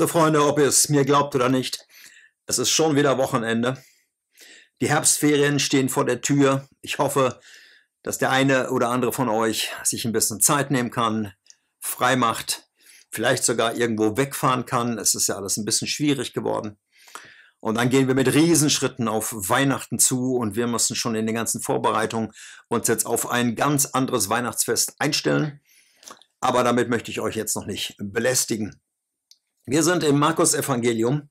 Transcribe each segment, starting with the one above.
So, Freunde, ob ihr es mir glaubt oder nicht, es ist schon wieder Wochenende. Die Herbstferien stehen vor der Tür. Ich hoffe, dass der eine oder andere von euch sich ein bisschen Zeit nehmen kann, frei macht, vielleicht sogar irgendwo wegfahren kann. Es ist ja alles ein bisschen schwierig geworden. Und dann gehen wir mit Riesenschritten auf Weihnachten zu und wir müssen schon in den ganzen Vorbereitungen uns jetzt auf ein ganz anderes Weihnachtsfest einstellen. Aber damit möchte ich euch jetzt noch nicht belästigen. Wir sind im Markus-Evangelium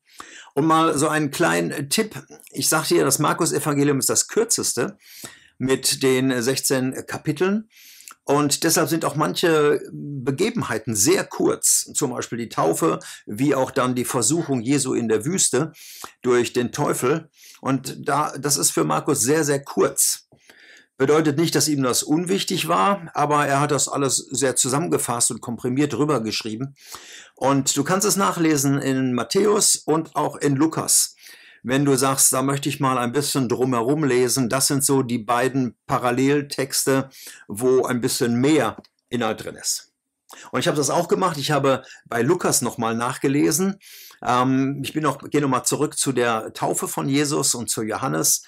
und mal so einen kleinen äh, Tipp. Ich sagte ja, das Markus-Evangelium ist das kürzeste mit den 16 Kapiteln. Und deshalb sind auch manche Begebenheiten sehr kurz, zum Beispiel die Taufe, wie auch dann die Versuchung Jesu in der Wüste durch den Teufel. Und da, das ist für Markus sehr, sehr kurz. Bedeutet nicht, dass ihm das unwichtig war, aber er hat das alles sehr zusammengefasst und komprimiert rübergeschrieben. Und du kannst es nachlesen in Matthäus und auch in Lukas. Wenn du sagst, da möchte ich mal ein bisschen drumherum lesen, das sind so die beiden Paralleltexte, wo ein bisschen mehr Inhalt drin ist. Und ich habe das auch gemacht. Ich habe bei Lukas nochmal nachgelesen. Ähm, ich bin noch, gehe nochmal zurück zu der Taufe von Jesus und zu Johannes.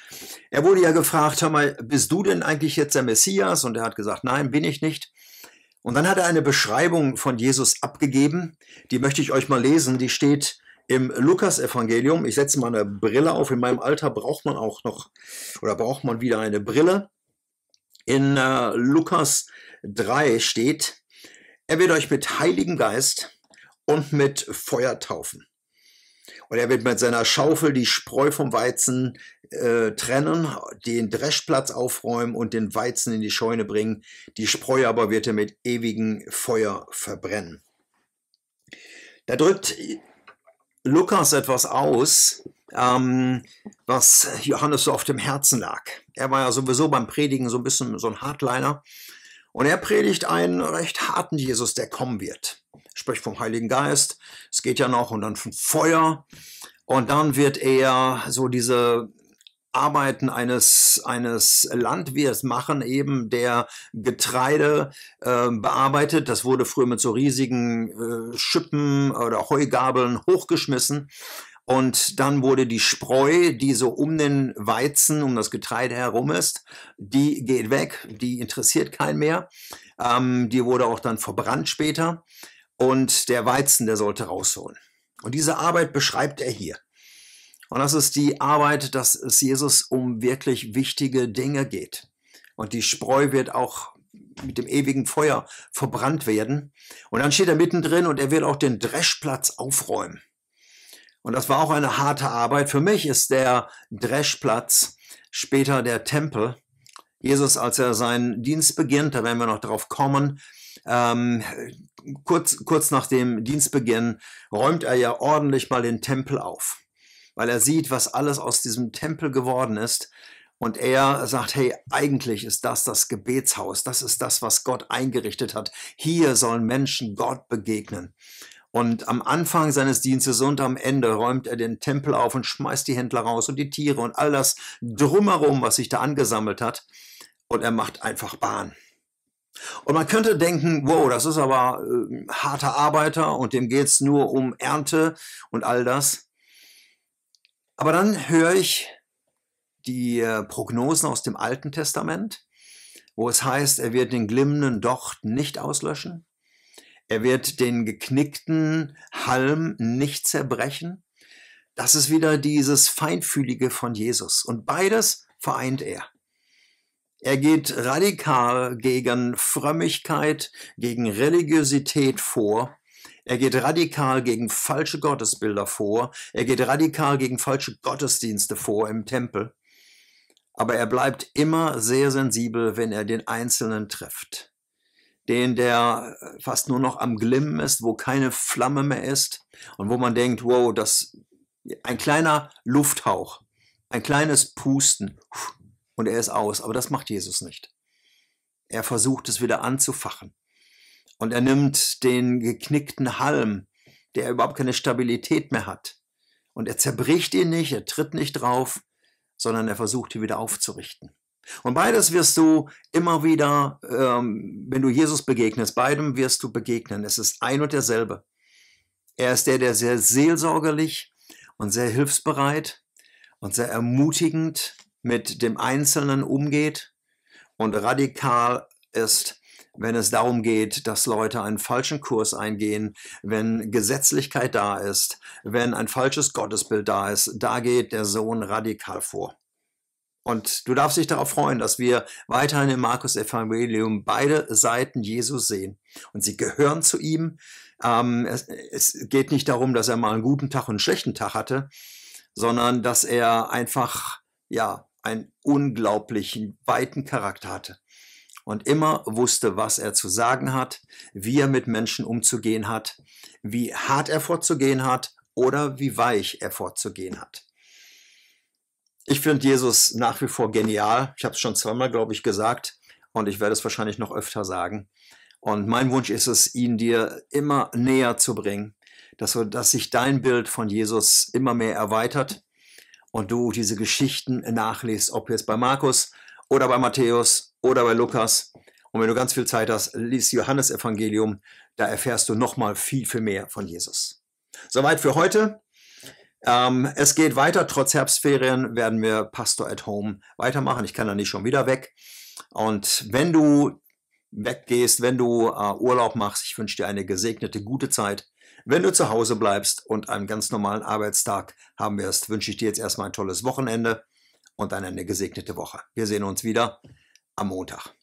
Er wurde ja gefragt, hör mal, bist du denn eigentlich jetzt der Messias? Und er hat gesagt, nein, bin ich nicht. Und dann hat er eine Beschreibung von Jesus abgegeben. Die möchte ich euch mal lesen. Die steht im Lukas-Evangelium. Ich setze mal eine Brille auf. In meinem Alter braucht man auch noch oder braucht man wieder eine Brille. In äh, Lukas 3 steht, er wird euch mit Heiligen Geist und mit Feuer taufen. Und er wird mit seiner Schaufel die Spreu vom Weizen äh, trennen, den Dreschplatz aufräumen und den Weizen in die Scheune bringen. Die Spreu aber wird er mit ewigem Feuer verbrennen. Da drückt Lukas etwas aus, ähm, was Johannes so auf dem Herzen lag. Er war ja sowieso beim Predigen so ein bisschen so ein Hardliner und er predigt einen recht harten Jesus, der kommen wird. Sprich vom Heiligen Geist, es geht ja noch, und dann vom Feuer. Und dann wird er so diese Arbeiten eines, eines Landwirts machen, eben der Getreide äh, bearbeitet. Das wurde früher mit so riesigen äh, Schippen oder Heugabeln hochgeschmissen. Und dann wurde die Spreu, die so um den Weizen, um das Getreide herum ist, die geht weg, die interessiert keinen mehr. Ähm, die wurde auch dann verbrannt später. Und der Weizen, der sollte rausholen. Und diese Arbeit beschreibt er hier. Und das ist die Arbeit, dass es Jesus um wirklich wichtige Dinge geht. Und die Spreu wird auch mit dem ewigen Feuer verbrannt werden. Und dann steht er mittendrin und er wird auch den Dreschplatz aufräumen. Und das war auch eine harte Arbeit. Für mich ist der Dreschplatz später der Tempel. Jesus, als er seinen Dienst beginnt, da werden wir noch drauf kommen, ähm, kurz, kurz nach dem Dienstbeginn räumt er ja ordentlich mal den Tempel auf, weil er sieht, was alles aus diesem Tempel geworden ist. Und er sagt, hey, eigentlich ist das das Gebetshaus, das ist das, was Gott eingerichtet hat. Hier sollen Menschen Gott begegnen. Und am Anfang seines Dienstes und am Ende räumt er den Tempel auf und schmeißt die Händler raus und die Tiere und all das drumherum, was sich da angesammelt hat. Und er macht einfach Bahn. Und man könnte denken, wow, das ist aber äh, harter Arbeiter und dem geht es nur um Ernte und all das. Aber dann höre ich die äh, Prognosen aus dem Alten Testament, wo es heißt, er wird den glimmenden Docht nicht auslöschen. Er wird den geknickten Halm nicht zerbrechen. Das ist wieder dieses Feinfühlige von Jesus. Und beides vereint er. Er geht radikal gegen Frömmigkeit, gegen Religiosität vor. Er geht radikal gegen falsche Gottesbilder vor. Er geht radikal gegen falsche Gottesdienste vor im Tempel. Aber er bleibt immer sehr sensibel, wenn er den Einzelnen trifft den der äh, fast nur noch am Glimmen ist, wo keine Flamme mehr ist und wo man denkt, wow, das ein kleiner Lufthauch, ein kleines Pusten und er ist aus. Aber das macht Jesus nicht. Er versucht es wieder anzufachen. Und er nimmt den geknickten Halm, der überhaupt keine Stabilität mehr hat. Und er zerbricht ihn nicht, er tritt nicht drauf, sondern er versucht ihn wieder aufzurichten. Und beides wirst du immer wieder, ähm, wenn du Jesus begegnest, beidem wirst du begegnen. Es ist ein und derselbe. Er ist der, der sehr seelsorgerlich und sehr hilfsbereit und sehr ermutigend mit dem Einzelnen umgeht und radikal ist, wenn es darum geht, dass Leute einen falschen Kurs eingehen, wenn Gesetzlichkeit da ist, wenn ein falsches Gottesbild da ist, da geht der Sohn radikal vor. Und du darfst dich darauf freuen, dass wir weiterhin im Markus Evangelium beide Seiten Jesus sehen. Und sie gehören zu ihm. Ähm, es, es geht nicht darum, dass er mal einen guten Tag und einen schlechten Tag hatte, sondern dass er einfach, ja, einen unglaublichen, weiten Charakter hatte und immer wusste, was er zu sagen hat, wie er mit Menschen umzugehen hat, wie hart er vorzugehen hat oder wie weich er vorzugehen hat. Ich finde Jesus nach wie vor genial. Ich habe es schon zweimal, glaube ich, gesagt und ich werde es wahrscheinlich noch öfter sagen. Und mein Wunsch ist es, ihn dir immer näher zu bringen, dass, wir, dass sich dein Bild von Jesus immer mehr erweitert und du diese Geschichten nachliest, ob jetzt bei Markus oder bei Matthäus oder bei Lukas. Und wenn du ganz viel Zeit hast, liest Johannes Evangelium, da erfährst du nochmal viel, viel mehr von Jesus. Soweit für heute. Ähm, es geht weiter. Trotz Herbstferien werden wir Pastor at Home weitermachen. Ich kann da nicht schon wieder weg. Und wenn du weggehst, wenn du äh, Urlaub machst, ich wünsche dir eine gesegnete, gute Zeit. Wenn du zu Hause bleibst und einen ganz normalen Arbeitstag haben wirst, wünsche ich dir jetzt erstmal ein tolles Wochenende und dann eine gesegnete Woche. Wir sehen uns wieder am Montag.